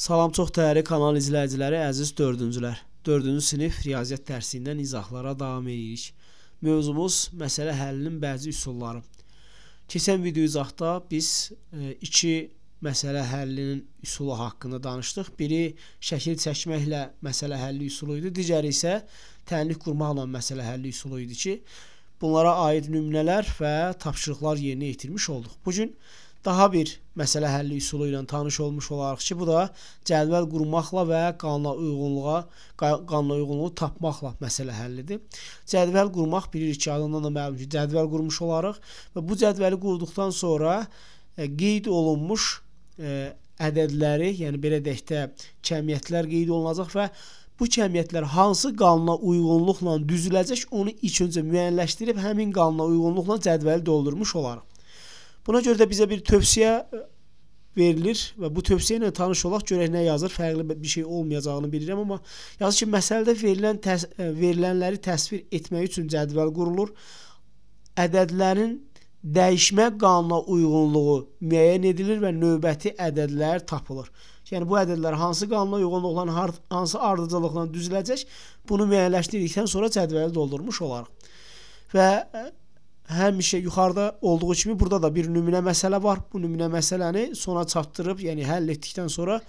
Salam çox dəyərli kanal izləyiciləri, əziz 4-cülər. 4-cü sinif riyaziyyat dərsindən izahlara davam edirik. Mövzumuz məsələ həllinin bəzi üsulları. Keçən video izahda biz e, iki məsələ həllinin üsulu haqqında danışdıq. Biri şəkil çəkməklə məsələ həlli üsulu idi, digəri isə tənlik qurmaqla məsələ həlli üsulu idi ki, bunlara aid nümunələr və tapşırıqlar yerinə yetirmiş olduq. Bu gün daha bir məsələ həlli üsulu ilə tanış olmuş olarıq ki, bu da cədvəl qurmaqla və qanuna uyğunluğa, qanuna uyğunluğu tapmaqla məsələ həllidir. Cədvəl qurmaq bilirik ki, adından da məlum ki, cədvəl qurmuş olarıq və bu cədvəli qurduqdan sonra e, qeyd olunmuş e, ədədləri, yəni belə deyək də cəmiyyətlər qeyd olunacaq və bu cəmiyyətlər hansı qanuna uyğunluqla düzüləcək, onu ilk öncə müəyyənləşdirib həmin qanuna uyğunluqla cədvəli doldurmuş olarıq. Buna görə də bizə bir tövsiyə e, verilir və bu tövsiyə ilə tanış olaq görək nə yazır. Fərqli bir şey olmayacağını bilirəm, amma yazır ki, məsələdə verilən təs e, verilənləri təsvir etmək üçün cədvəl qurulur. Ədədlərin dəyişmə qanuna uyğunluğu müəyyən edilir və növbəti ədədlər tapılır. Yəni bu ədədlər hansı qanuna uyğunluqla, hansı ardıcıllıqla düzüləcək, bunu müəyyənləşdirdikdən sonra cədvəli doldurmuş olarıq. Və e, həmişə yuxarıda olduğu kimi burada da bir nümunə məsələ var. Bu nümunə məsələni sona çatdırıb, yəni həll etdikdən sonra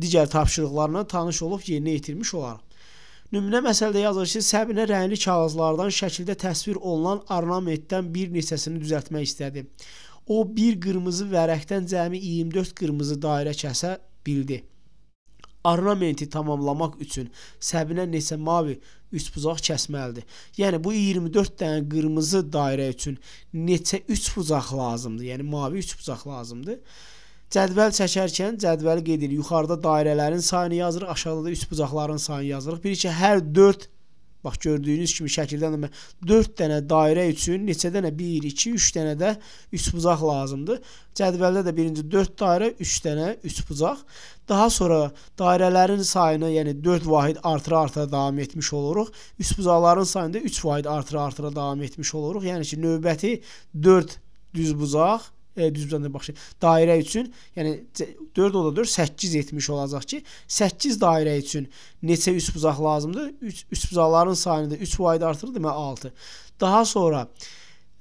digər tapşırıqlarla tanış olub yerinə yetirmiş olarıq. Nümunə məsələdə yazılır ki, Səbinə rəngli kağızlardan şəkildə təsvir olunan ornamentdən bir neçəsini düzəltmək istədi. O bir qırmızı vərəqdən cəmi 24 qırmızı dairə kəsə bildi ornamenti tamamlamaq üçün səbinə neçə mavi üçbucaq kəsməlidir. Yəni bu 24 dənə qırmızı dairə üçün neçə üçbucaq lazımdır? Yəni mavi üçbucaq lazımdır. Cədvəl çəkərkən cədvəli qeyd edir. Yuxarıda dairələrin sayını yazırıq, aşağıda da üçbucaqların sayını yazırıq. Bir ki hər 4 Bax gördüyünüz kimi şəkildən də 4 dənə dairə üçün neçə dənə 1, 2, 3 dənə də 3 bucaq lazımdır. Cədvəldə də birinci 4 dairə, 3 dənə 3 bucaq. Daha sonra dairələrin sayını, yəni 4 vahid artıra-artıra davam etmiş oluruq. 3 bucaqların sayını da 3 vahid artıra-artıra davam etmiş oluruq. Yəni ki, növbəti 4 düz bucaq, e, düzbüzəndə baxşı dairə üçün, yəni 4 oda 4 8 etmiş olacaq ki, 8 dairə üçün neçə üst bucaq lazımdır? 3 üst bucaqların sayını da 3 vahid artırır, demək 6. Daha sonra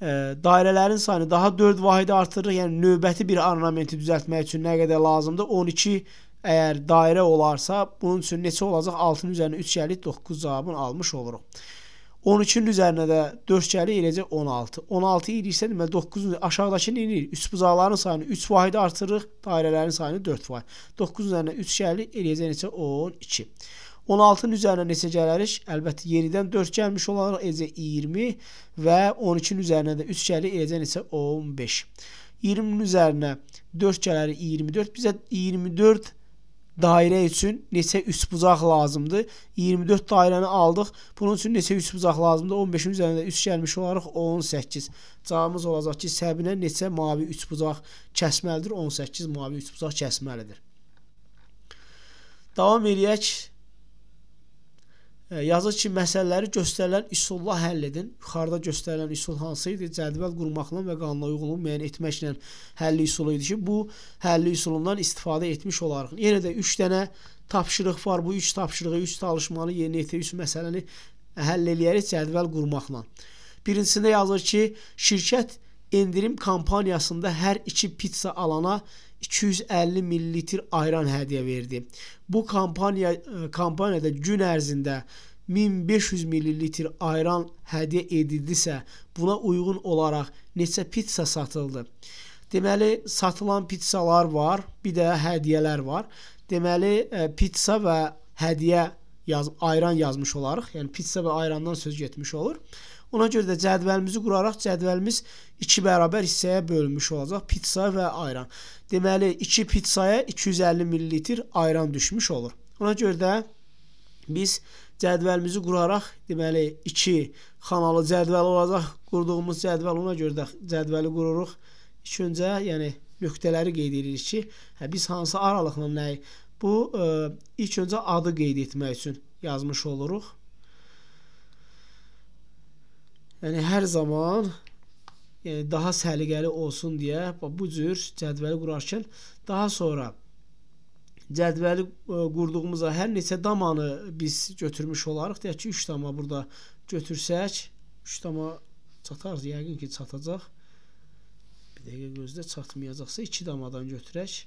ə, e, dairələrin sayını daha 4 vahid artırırıq. Yəni növbəti bir ornamenti düzəltmək üçün nə qədər lazımdır? 12 əgər dairə olarsa, bunun üçün neçə olacaq? 6-nın üzərinə 3 gəlir 9 cavabını almış oluruq. 12-nin üzərinə də 4 gəlir, eləcək 16. 16 idirsə, deməli 9-un aşağıdakını eləyir. Üst bucaqların sayını 3 vahid artırırıq, dairələrin sayını 4 vahid. 9-un üzərinə 3 gəlir, eləyəcək neçə 12. 16-nın üzərinə neçə gələrik? Əlbəttə yenidən 4 gəlmiş olaraq eləcək 20 və 12-nin üzərinə də 3 gəlir, eləcək neçə 15. 20-nin üzərinə 4 gələri 24. Bizə 24 dairə üçün neçə üst bucaq lazımdır? 24 dairəni aldıq. Bunun üçün neçə üst bucaq lazımdır? 15-in üzərində üst gəlmiş olaraq 18. Cavabımız olacaq ki, səbinə neçə mavi üst bucaq kəsməlidir? 18 mavi üst bucaq kəsməlidir. Davam edək. Yazır ki, məsələləri göstərilən üsulla həll edin. Yuxarıda göstərilən üsul hansı idi? Cədvəl qurmaqla və qanuna uyğunluğu müəyyən etməklə həlli üsulu idi ki, bu həlli üsulundan istifadə etmiş olarıq. Yenə də 3 dənə tapşırıq var. Bu 3 tapşırığı, 3 çalışmanı yerinə yetir, 3 məsələni həll eləyərik cədvəl qurmaqla. Birincisində yazır ki, şirkət endirim kampaniyasında hər iki pitsa alana 250 ml ayran hədiyyə verdi. Bu kampaniya e, kampaniyada gün ərzində 1500 ml ayran hədiyyə edildisə, buna uyğun olaraq neçə pitsa satıldı? Deməli, satılan pitsalar var, bir də hədiyyələr var. Deməli, e, pitsa və hədiyyə yaz ayran yazmış olarıq. Yəni pitsa və ayrandan söz getmiş olur. Ona görə də cədvəlimizi quraraq cədvəlimiz iki bərabər hissəyə bölmüş olacaq. Pitsa və ayran. Deməli 2 pitsaya 250 ml ayran düşmüş olur. Ona görə də biz cədvəlimizi quraraq, deməli 2 xanalı cədvəl olacaq. Qurduğumuz cədvəl ona görə də cədvəli qururuq. İlk öncə, yəni nöqtələri qeyd edirik ki, hə biz hansı aralıqla nəyi bu ə, e, ilk öncə adı qeyd etmək üçün yazmış oluruq. Yəni hər zaman yəni daha səliqəli olsun deyə bu cür cədvəli qurarkən daha sonra cədvəli e, qurduğumuzda hər neçə damanı biz götürmüş olarıq. Deyək ki, 3 dama burada götürsək, 3 dama çatar, yəqin ki, çatacaq. Bir dəqiqə gözlə çatmayacaqsa 2 damadan götürək.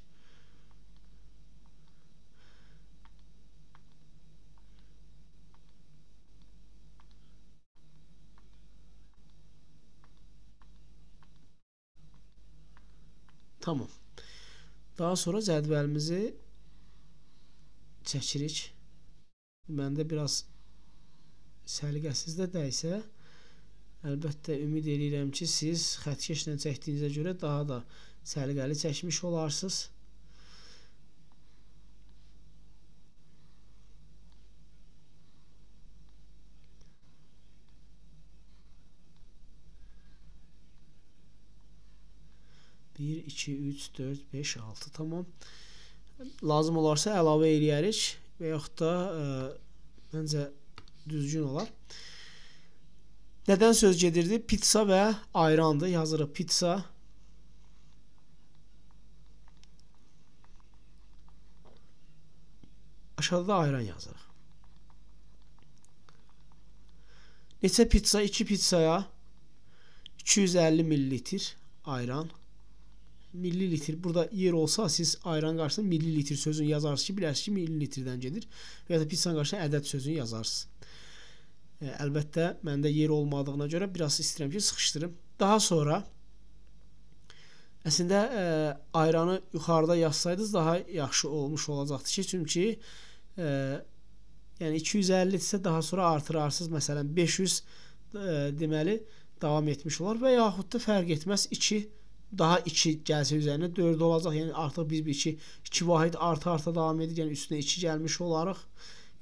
Tamam. Daha sonra cədvəlimizi çəkirik. Məndə biraz səliqəsiz də dəysə, əlbəttə ümid edirəm ki, siz xətkeşlə çəkdiyinizə görə daha da səliqəli çəkmiş olarsınız. 1, 2, 3, 4, 5, 6 tamam. Lazım olarsa əlavə eləyərik və yaxud da ə, e, məncə düzgün olar. Nədən söz gedirdi? Pizza və ayrandı. Yazırıq pizza. Aşağıda da ayran yazırıq. Neçə pizza? 2 pizzaya 250 ml ayran milli litr burada yer olsa siz ayran qarşısında milli litr sözünü yazarsınız ki, bilərsiniz ki, milli litrdən gedir. Və ya pizza qarşısında ədəd sözünü yazarsınız. E, əlbəttə məndə yer olmadığına görə biraz istəyirəm ki, sıxışdırım. Daha sonra əslində e, ayranı yuxarıda yazsaydınız daha yaxşı olmuş olacaqdı ki, çünki e, yəni 250 isə daha sonra artırarsınız, məsələn 500 e, deməli davam etmiş olar və yaxud da fərq etməz 2 daha 2 gəlsə üzərinə 4 olacaq. Yəni artıq biz bir 2 2 vahid artı-artı davam edir. Yəni üstünə 2 gəlmiş olaraq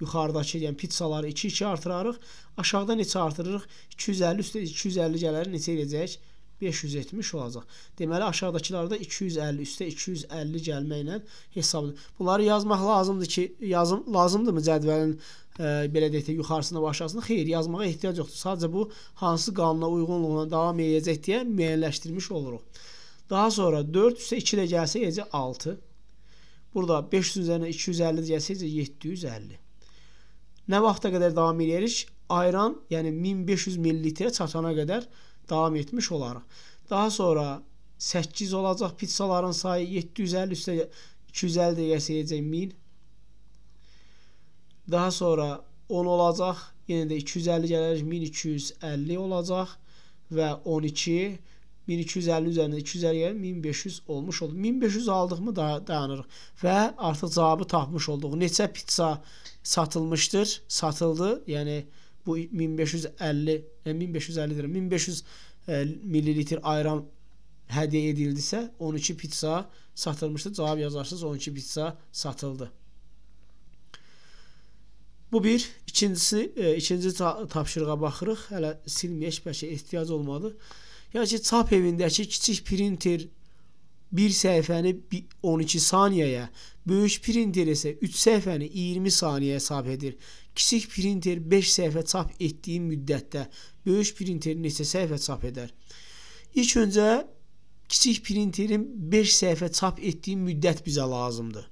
yuxarıdakı, yəni pizzaları 2 2 artırarıq. Aşağıda neçə artırırıq? 250 üstə 250 gələr neçə edəcək? 570 olacaq. Deməli aşağıdakılarda 250 üstə 250 gəlməklə hesab edilir. Bunları yazmaq lazımdır ki, yazım lazımdırmı cədvəlin ə, e, belə deyək də yuxarısına başlasın. Xeyr, yazmağa ehtiyac yoxdur. Sadəcə bu hansı qanuna uyğunluqla davam edəcək deyə müəyyənləşdirmiş oluruq. Daha sonra 4 üstə 2 də gəlsə eləcə 6. Burada 500 üzərinə 250 gəlsə eləcə 750. Nə vaxta qədər davam edirik? Ayran, yəni 1500 ml çatana qədər davam etmiş olarıq. Daha sonra 8 olacaq pizzaların sayı 750 üstə 250 də gəlsə eləcə 1000. Daha sonra 10 olacaq, yenə də 250 gələrək 1250 olacaq və 12 1250 üzərinə 250 gəlir 1500 olmuş oldu. 1500 aldıqmı daha dayanırıq və artıq cavabı tapmış olduq. Neçə pizza satılmışdır? Satıldı. Yəni bu 1550 1550 e, deyirəm 1500 e, millilitr ayran hədiyyə edildisə 12 pizza satılmışdı. Cavab yazarsınız 12 pizza satıldı. Bu bir. İkincisi, e, ikinci tapşırığa baxırıq. Hələ silməyək, bəlkə ehtiyac olmadı. Ya ki çap evindəki kiçik printer bir səhifəni 12 saniyəyə, böyük printer isə 3 səhifəni 20 saniyəyə çap edir. Kiçik printer 5 səhifə çap etdiyi müddətdə böyük printer neçə səhifə çap edər? İlk öncə kiçik printerin 5 səhifə çap etdiyi müddət bizə lazımdır.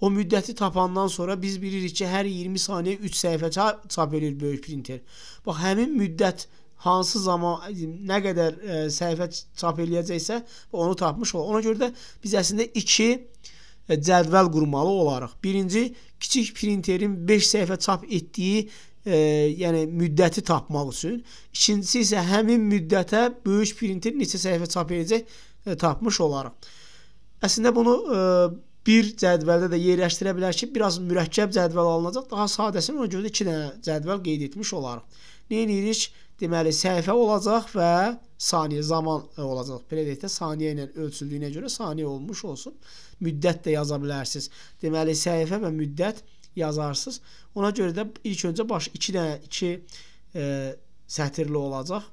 O müddəti tapandan sonra biz bilirik ki, hər 20 saniyə 3 səhifə çap edir böyük printer. Bax, həmin müddət hansı zaman nə qədər ə, e, səhifə çap eləyəcəksə onu tapmış olar. Ona görə də biz əslində 2 e, cədvəl qurmalı olarıq. Birinci kiçik printerin 5 səhifə çap etdiyi e, yəni müddəti tapmaq üçün. İkincisi isə həmin müddətə böyük printer neçə səhifə çap edəcək e, tapmış olarıq. Əslində bunu e, bir cədvəldə də yerləşdirə bilər ki, biraz mürəkkəb cədvəl alınacaq. Daha sadəsini ona görə də 2 dənə cədvəl qeyd etmiş olarıq. Nə edirik? deməli səhifə olacaq və saniyə zaman olacaq. Predikdə saniyə ilə ölçüldüyünə görə saniyə olmuş olsun. Müddət də yaza bilərsiniz. Deməli səhifə və müddət yazarsınız. Ona görə də ilk öncə baş 2 dənə 2 e, sətirli olacaq.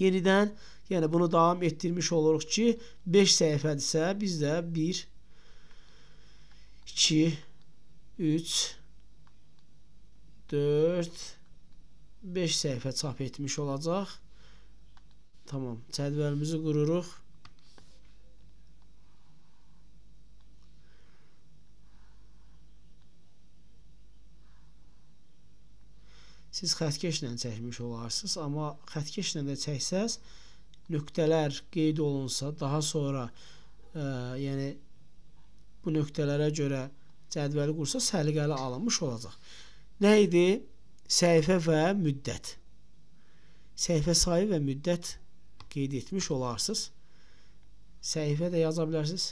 Yenidən, yəni bunu davam etdirmiş oluruq ki, 5 səhifədirsə biz də 1 2 3 4 5 səhifə çap etmiş olacaq. Tamam, cədvəlimizi qururuq. Siz xətkeşlə çəkmiş olarsınız, amma xətkeşlə də çəksəz, nöqtələr qeyd olunsa, daha sonra ə, e, yəni bu nöqtələrə görə cədvəli qursa səliqəli alınmış olacaq. Nə idi? səhifə və müddət. Səhifə sayı və müddət qeyd etmiş olarsınız. Səhifə də yaza bilərsiniz.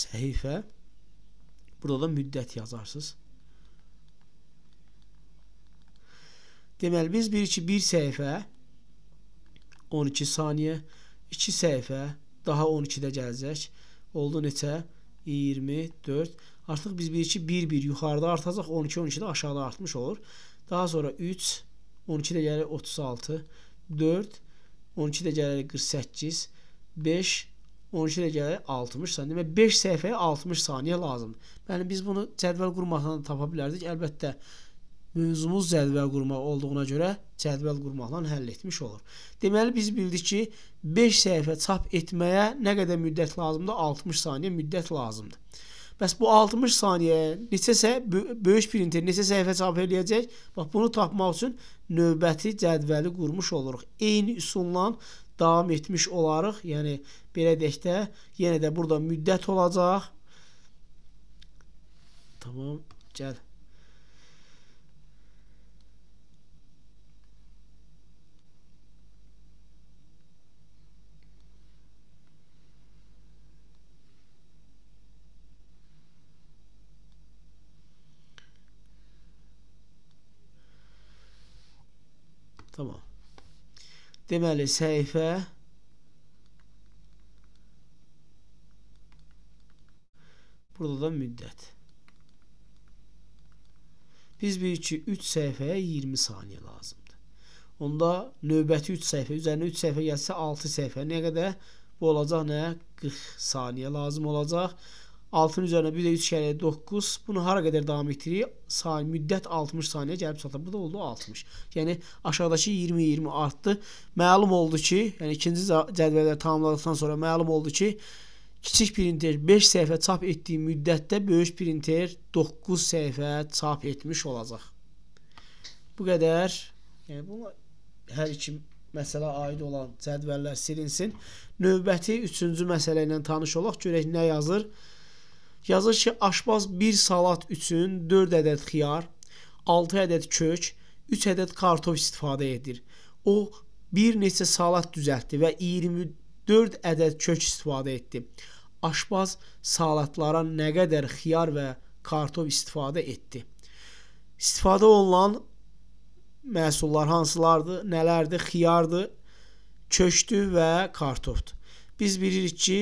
Səhifə burada da müddət yazarsınız. Deməli biz 1 2 1 səhifə 12 saniyə, 2 səhifə daha 12-də gələcək. Oldu neçə? 24. Artıq biz bilirik ki, 1-1 yuxarıda artacaq, 12-12-də aşağıda artmış olur. Daha sonra 3, 12-də gəlir 36, 4, 12-də gəlir 48, 5, 12-də gəlir 60 saniyə. Demək 5 səhifəyə 60 saniyə lazımdır. Yəni biz bunu cədvəl qurmaqla da tapa bilərdik. Əlbəttə mövzumuz cədvəl qurmaq olduğuna görə cədvəl qurmaqla həll etmiş olur. Deməli biz bildik ki, 5 səhifə çap etməyə nə qədər müddət lazımdır? 60 saniyə müddət lazımdır. Bəs bu 60 saniyəyə neçəsə böyük printer neçə səhifə çap eləyəcək? Bax bunu tapmaq üçün növbəti cədvəli qurmuş oluruq. Eyni üsulla davam etmiş olarıq. Yəni belə deyək də yenə də burada müddət olacaq. Tamam, gəl. Deməli səhifə Burada da müddət. Biz bilirik ki, 3 səhifəyə 20 saniyə lazımdır. Onda növbəti 3 səhifə, üzərinə 3 səhifə gəlsə 6 səhifə. Nə qədər? Bu olacaq nə? 40 saniyə lazım olacaq. 6-nın üzərinə 1 də 3 şəriyə 9. Bunu hara qədər davam etdirir? Saniyə, müddət 60 saniyə gəlib çatır. Bu da oldu 60. Yəni aşağıdakı 20-20 artdı. Məlum oldu ki, yəni ikinci cədvəlləri tamamladıqdan sonra məlum oldu ki, kiçik printer 5 səhifə çap etdiyi müddətdə böyük printer 9 səhifə çap etmiş olacaq. Bu qədər. Yəni bunu hər iki məsələ aid olan cədvəllər silinsin. Növbəti 3-cü məsələ ilə tanış olaq, görək nə yazır. Yazır ki, aşbaz bir salat üçün 4 ədəd xiyar, 6 ədəd kök, 3 ədəd kartof istifadə edir. O bir neçə salat düzəltdi və 24 ədəd kök istifadə etdi. Aşbaz salatlara nə qədər xiyar və kartof istifadə etdi? İstifadə olunan məhsullar hansılardır? Nələrdir? Xiyardır, kökdür və kartofdur. Biz bilirik ki,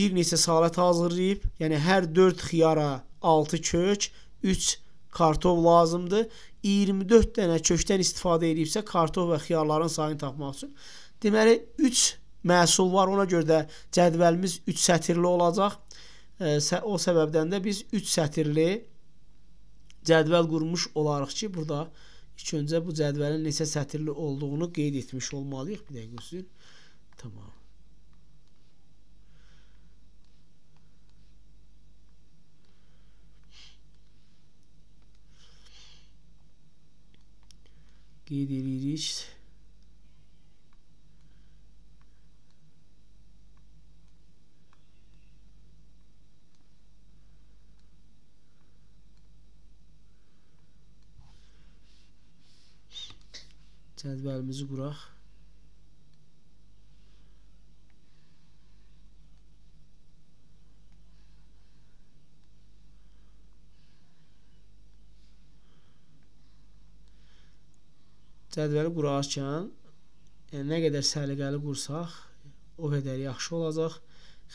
bir neçə salət hazırlayıb, yəni hər 4 xiyara 6 kök, 3 kartov lazımdır. 24 dənə kökdən istifadə edibsə, kartov və xiyarların sayını tapmaq üçün. Deməli 3 məhsul var. Ona görə də cədvəlimiz 3 sətirli olacaq. O səbəbdən də biz 3 sətirli cədvəl qurmuş olarıq ki, burada ilk öncə bu cədvəlin neçə sətirli olduğunu qeyd etmiş olmalıyıq. Bir dəqiqə üstün. Tamam. দিয়ে দিয়ে রিস Cədvəlimizi quraq. Cədvəli qurarkən yəni, nə qədər səliqəli qursaq, o qədər yaxşı olacaq.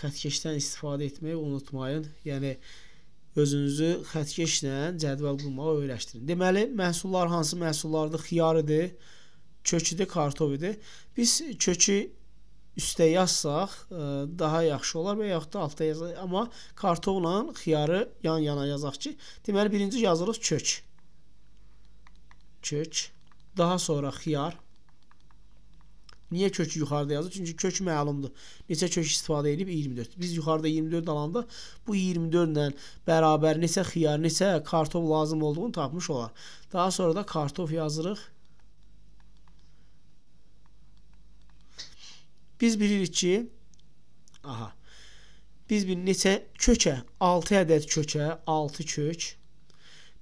Xətkeşdən istifadə etməyi unutmayın. Yəni özünüzü xətkeşlə cədvəl qurmağa öyrəşdirin. Deməli, məhsullar hansı məhsullardır? Xiyar idi, köküdür, kartof idi. Biz kökü üstə yazsaq e, daha yaxşı olar və yaxud da altda yazaq. Amma kartofla xiyarı yan-yana yazaq ki, deməli birinci yazırıq kök. Kök Daha sonra xiyar. Niyə kökü yuxarıda yazır? Çünki kök məlumdur. Neçə kök istifadə edib? 24. Biz yuxarıda 24 alanda bu 24 ilə bərabər neçə xiyar, neçə kartof lazım olduğunu tapmış olar. Daha sonra da kartof yazırıq. Biz bilirik ki, aha. Biz bir neçə kökə, 6 ədəd kökə, 6 kök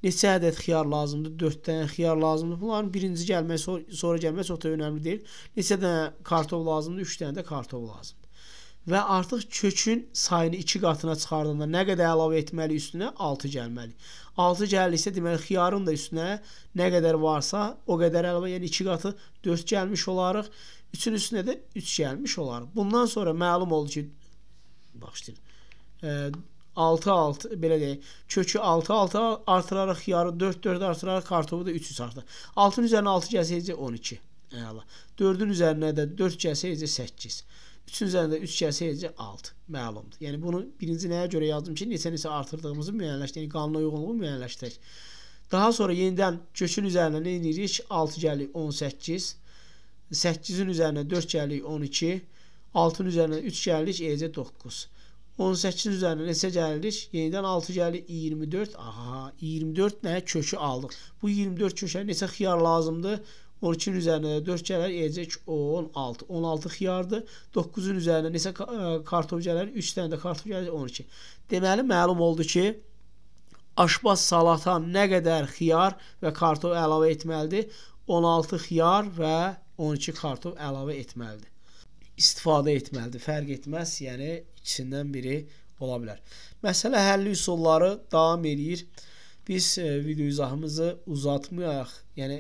neçə ədəd xiyar lazımdır? 4 dənə xiyar lazımdır. Bunların birinci gəlmək, sonra gəlmək çox da önəmli deyil. Neçə dənə kartof lazımdır? 3 dənə də kartof lazımdır. Və artıq kökün sayını 2 qatına çıxardanda nə qədər əlavə etməli üstünə? 6 gəlməli. 6 gəlirsə, deməli xiyarın da üstünə nə qədər varsa, o qədər əlavə, yəni 2 qatı 4 gəlmiş olarıq. 3-ün üstünə də 3 gəlmiş olarıq. Bundan sonra məlum oldu ki, bağışlayın. E, 6-6 belə deyək, kökü 6-6 artıraraq xiyarı 4-4 artıraraq kartofu da 3-3 artır. 6-ın üzərinə 6 gəlsəyəcə 12. Əla. 4-ün üzərinə də 4 gəlsəyəcə 8. 3-ün üzərində 3 gəlsəyəcə 6. Məlumdur. Yəni bunu birinci nəyə görə yazdım ki, neçə-neçə artırdığımızı müəyyənləşdirək, yəni qanuna uyğunluğu müəyyənləşdirək. Daha sonra yenidən kökün üzərinə nə edirik? 6 gəlir 18. 8-in üzərinə 4 gəlir 12. 6-ın üzərinə 3 gəlir, eləcə 9. 18 üzərinə neçə gəlirik? Yenidən 6 gəlir 24. Aha, 24 nə? Kökü aldıq. Bu 24 kökə neçə xiyar lazımdır? 12-nin üzərinə 4 gələr, eləcək 16. 16 xiyardır. 9-un üzərinə neçə e, kartof gələr? 3 dənə də kartof gəlir 12. Deməli məlum oldu ki, aşbaz salata nə qədər xiyar və kartof əlavə etməlidir? 16 xiyar və 12 kartof əlavə etməlidir. İstifadə etməlidir, fərq etməz. Yəni ikisindən biri ola bilər. Məsələ həlli üsulları davam eləyir. Biz e, video izahımızı uzatmayaq. Yəni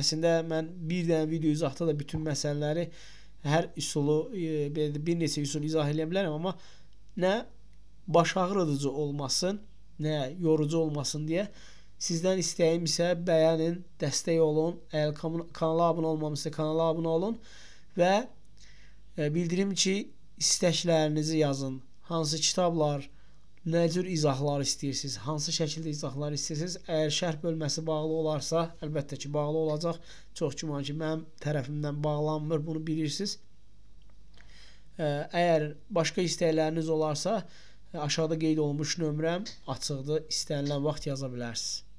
əslində mən bir dənə video izahda da bütün məsələləri hər üsulu e, bir neçə üsul izah edə bilərəm, amma nə baş ağrıdıcı olmasın, nə yorucu olmasın deyə sizdən istəyim isə bəyənin, dəstək olun. Əgər kanala abunə olmamısınız, kanala abunə olun və e, bildirim ki, istəklərinizi yazın. Hansı kitablar, nə cür izahlar istəyirsiniz, hansı şəkildə izahlar istəyirsiniz. Əgər şərh bölməsi bağlı olarsa, əlbəttə ki, bağlı olacaq. Çox güman ki, mənim tərəfimdən bağlanmır, bunu bilirsiniz. Əgər başqa istəkləriniz olarsa, aşağıda qeyd olunmuş nömrəm açıqdır. İstənilən vaxt yaza bilərsiniz.